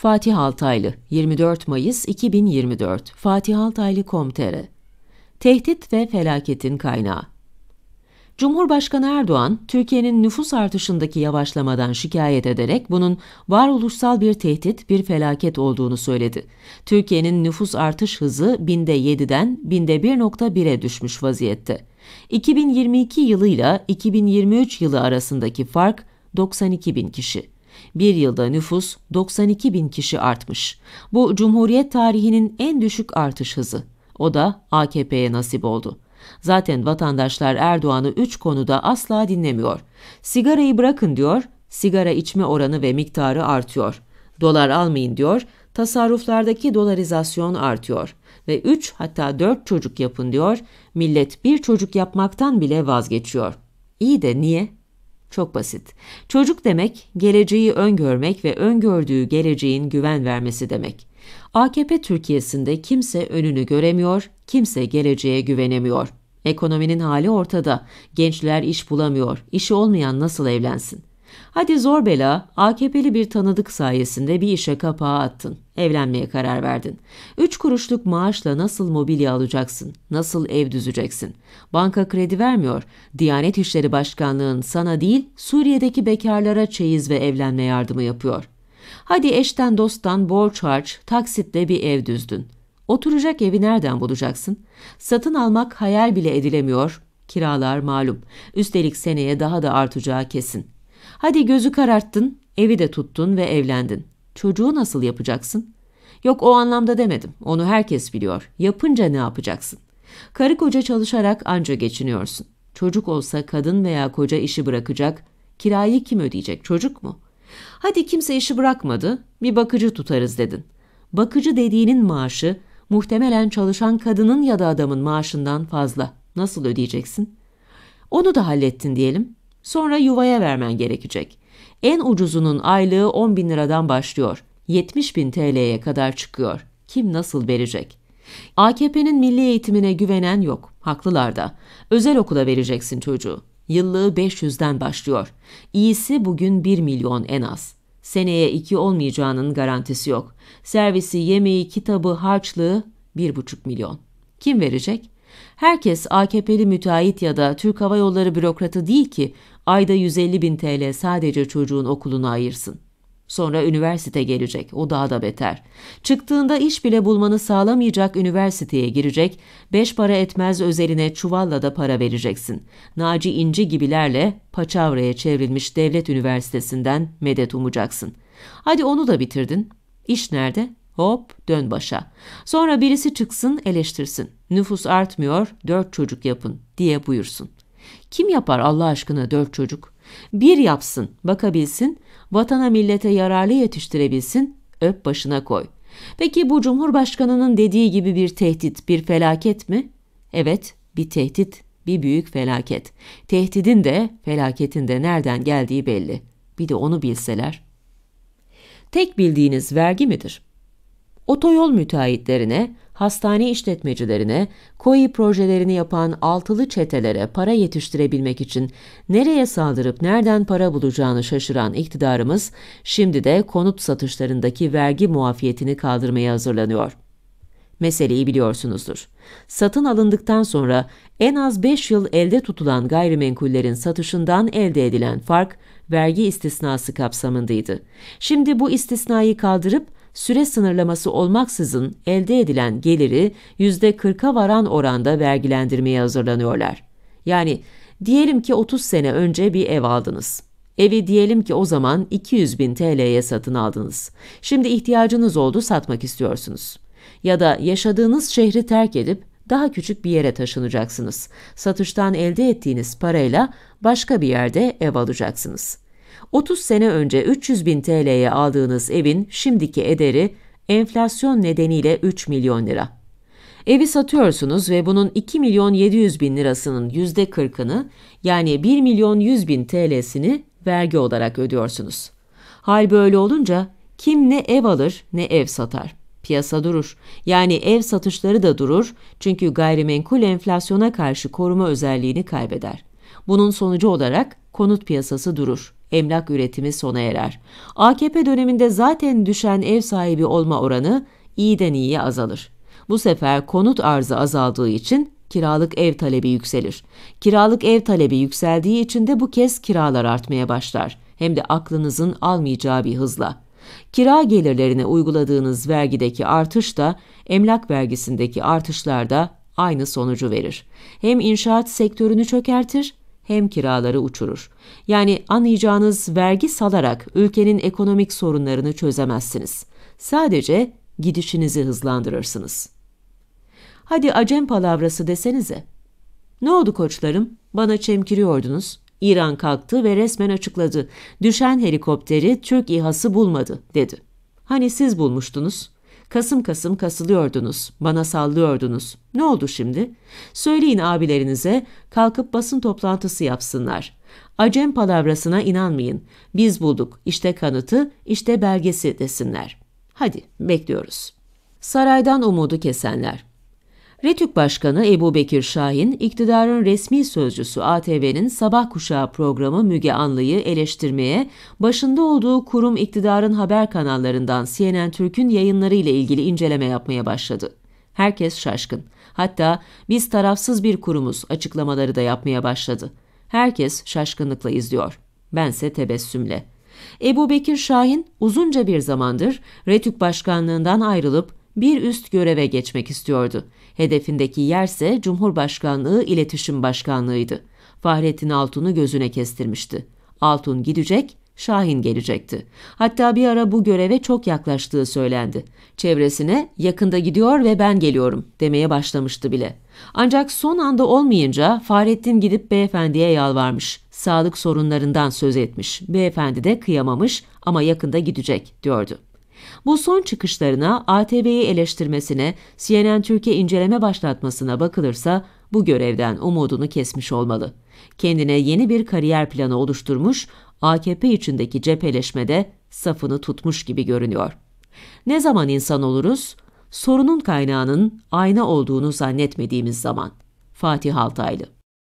Fatih Altaylı 24 Mayıs 2024 Fatih Altaylı Komtere Tehdit ve felaketin kaynağı Cumhurbaşkanı Erdoğan, Türkiye'nin nüfus artışındaki yavaşlamadan şikayet ederek bunun varoluşsal bir tehdit, bir felaket olduğunu söyledi. Türkiye'nin nüfus artış hızı binde 7'den binde 1.1'e düşmüş vaziyette. 2022 yılıyla 2023 yılı arasındaki fark 92 bin kişi. Bir yılda nüfus 92 bin kişi artmış. Bu Cumhuriyet tarihinin en düşük artış hızı. O da AKP'ye nasip oldu. Zaten vatandaşlar Erdoğan'ı üç konuda asla dinlemiyor. Sigarayı bırakın diyor, sigara içme oranı ve miktarı artıyor. Dolar almayın diyor, tasarruflardaki dolarizasyon artıyor ve 3 hatta 4 çocuk yapın diyor, millet bir çocuk yapmaktan bile vazgeçiyor. İyi de niye? Çok basit. Çocuk demek, geleceği öngörmek ve öngördüğü geleceğin güven vermesi demek. AKP Türkiye'sinde kimse önünü göremiyor, kimse geleceğe güvenemiyor. Ekonominin hali ortada. Gençler iş bulamıyor. İşi olmayan nasıl evlensin? Hadi zor bela AKP'li bir tanıdık sayesinde bir işe kapağı attın. Evlenmeye karar verdin. Üç kuruşluk maaşla nasıl mobilya alacaksın? Nasıl ev düzeceksin? Banka kredi vermiyor. Diyanet İşleri Başkanlığı'nın sana değil Suriye'deki bekarlara çeyiz ve evlenme yardımı yapıyor. Hadi eşten dosttan borç harç, taksitle bir ev düzdün. Oturacak evi nereden bulacaksın? Satın almak hayal bile edilemiyor. Kiralar malum. Üstelik seneye daha da artacağı kesin. Hadi gözü kararttın, evi de tuttun ve evlendin. Çocuğu nasıl yapacaksın? Yok o anlamda demedim. Onu herkes biliyor. Yapınca ne yapacaksın? Karı koca çalışarak anca geçiniyorsun. Çocuk olsa kadın veya koca işi bırakacak. Kirayı kim ödeyecek? Çocuk mu? Hadi kimse işi bırakmadı. Bir bakıcı tutarız dedin. Bakıcı dediğinin maaşı muhtemelen çalışan kadının ya da adamın maaşından fazla. Nasıl ödeyeceksin? Onu da hallettin diyelim. Sonra yuvaya vermen gerekecek. En ucuzunun aylığı 10 bin liradan başlıyor. 70 bin TL'ye kadar çıkıyor. Kim nasıl verecek? AKP'nin milli eğitimine güvenen yok. Haklılar da. Özel okula vereceksin çocuğu. Yıllığı 500'den başlıyor. İyisi bugün 1 milyon en az. Seneye 2 olmayacağının garantisi yok. Servisi, yemeği, kitabı, harçlığı 1,5 milyon. Kim verecek? Herkes AKP'li müteahhit ya da Türk Hava Yolları bürokratı değil ki ayda 150 bin TL sadece çocuğun okulunu ayırsın. Sonra üniversite gelecek, o daha da beter. Çıktığında iş bile bulmanı sağlamayacak üniversiteye girecek, beş para etmez özeline çuvalla da para vereceksin. Naci İnci gibilerle paçavraya çevrilmiş devlet üniversitesinden medet umacaksın. Hadi onu da bitirdin. İş nerede? Hop dön başa. Sonra birisi çıksın eleştirsin. Nüfus artmıyor dört çocuk yapın diye buyursun. Kim yapar Allah aşkına dört çocuk? Bir yapsın, bakabilsin, vatana millete yararlı yetiştirebilsin, öp başına koy. Peki bu Cumhurbaşkanı'nın dediği gibi bir tehdit, bir felaket mi? Evet, bir tehdit, bir büyük felaket. Tehdidin de felaketin de nereden geldiği belli. Bir de onu bilseler. Tek bildiğiniz vergi midir? otoyol müteahhitlerine, hastane işletmecilerine, koi projelerini yapan altılı çetelere para yetiştirebilmek için nereye saldırıp nereden para bulacağını şaşıran iktidarımız şimdi de konut satışlarındaki vergi muafiyetini kaldırmaya hazırlanıyor. Meseleyi biliyorsunuzdur. Satın alındıktan sonra en az 5 yıl elde tutulan gayrimenkullerin satışından elde edilen fark vergi istisnası kapsamındaydı. Şimdi bu istisnayı kaldırıp süre sınırlaması olmaksızın elde edilen geliri %40'a varan oranda vergilendirmeye hazırlanıyorlar. Yani diyelim ki 30 sene önce bir ev aldınız. Evi diyelim ki o zaman 200 bin TL'ye satın aldınız. Şimdi ihtiyacınız oldu satmak istiyorsunuz. Ya da yaşadığınız şehri terk edip daha küçük bir yere taşınacaksınız. Satıştan elde ettiğiniz parayla başka bir yerde ev alacaksınız.'' 30 sene önce 300 bin TL'ye aldığınız evin şimdiki ederi enflasyon nedeniyle 3 milyon lira. Evi satıyorsunuz ve bunun 2 milyon 700 bin lirasının yüzde 40'ını yani 1 milyon 100 bin TL'sini vergi olarak ödüyorsunuz. Hal böyle olunca kim ne ev alır ne ev satar. Piyasa durur. Yani ev satışları da durur çünkü gayrimenkul enflasyona karşı koruma özelliğini kaybeder. Bunun sonucu olarak konut piyasası durur emlak üretimi sona erer. AKP döneminde zaten düşen ev sahibi olma oranı iyiden iyiye azalır. Bu sefer konut arzı azaldığı için kiralık ev talebi yükselir. Kiralık ev talebi yükseldiği için de bu kez kiralar artmaya başlar. Hem de aklınızın almayacağı bir hızla. Kira gelirlerine uyguladığınız vergideki artış da emlak vergisindeki artışlarda aynı sonucu verir. Hem inşaat sektörünü çökertir hem kiraları uçurur. Yani anlayacağınız vergi salarak ülkenin ekonomik sorunlarını çözemezsiniz. Sadece gidişinizi hızlandırırsınız. Hadi acem palavrası desenize. Ne oldu koçlarım? Bana çemkiriyordunuz. İran kalktı ve resmen açıkladı. Düşen helikopteri Türk İHA'sı bulmadı, dedi. Hani siz bulmuştunuz? Kasım kasım kasılıyordunuz, bana sallıyordunuz. Ne oldu şimdi? Söyleyin abilerinize, kalkıp basın toplantısı yapsınlar. Acem palavrasına inanmayın. Biz bulduk, işte kanıtı, işte belgesi desinler. Hadi, bekliyoruz. Saraydan umudu kesenler. RETÜK Başkanı Ebu Bekir Şahin, iktidarın resmi sözcüsü ATV'nin Sabah Kuşağı programı Müge Anlı'yı eleştirmeye, başında olduğu kurum iktidarın haber kanallarından CNN Türk'ün yayınları ile ilgili inceleme yapmaya başladı. Herkes şaşkın. Hatta biz tarafsız bir kurumuz açıklamaları da yapmaya başladı. Herkes şaşkınlıkla izliyor. Bense tebessümle. Ebu Bekir Şahin uzunca bir zamandır RETÜK Başkanlığından ayrılıp bir üst göreve geçmek istiyordu. Hedefindeki yerse Cumhurbaşkanlığı İletişim Başkanlığı'ydı. Fahrettin Altun'u gözüne kestirmişti. Altun gidecek, Şahin gelecekti. Hatta bir ara bu göreve çok yaklaştığı söylendi. Çevresine yakında gidiyor ve ben geliyorum demeye başlamıştı bile. Ancak son anda olmayınca Fahrettin gidip beyefendiye yalvarmış. Sağlık sorunlarından söz etmiş. Beyefendi de kıyamamış ama yakında gidecek diyordu. Bu son çıkışlarına ATV'yi eleştirmesine, CNN Türkiye inceleme başlatmasına bakılırsa bu görevden umudunu kesmiş olmalı. Kendine yeni bir kariyer planı oluşturmuş, AKP içindeki cepheleşmede safını tutmuş gibi görünüyor. Ne zaman insan oluruz? Sorunun kaynağının ayna olduğunu zannetmediğimiz zaman. Fatih Altaylı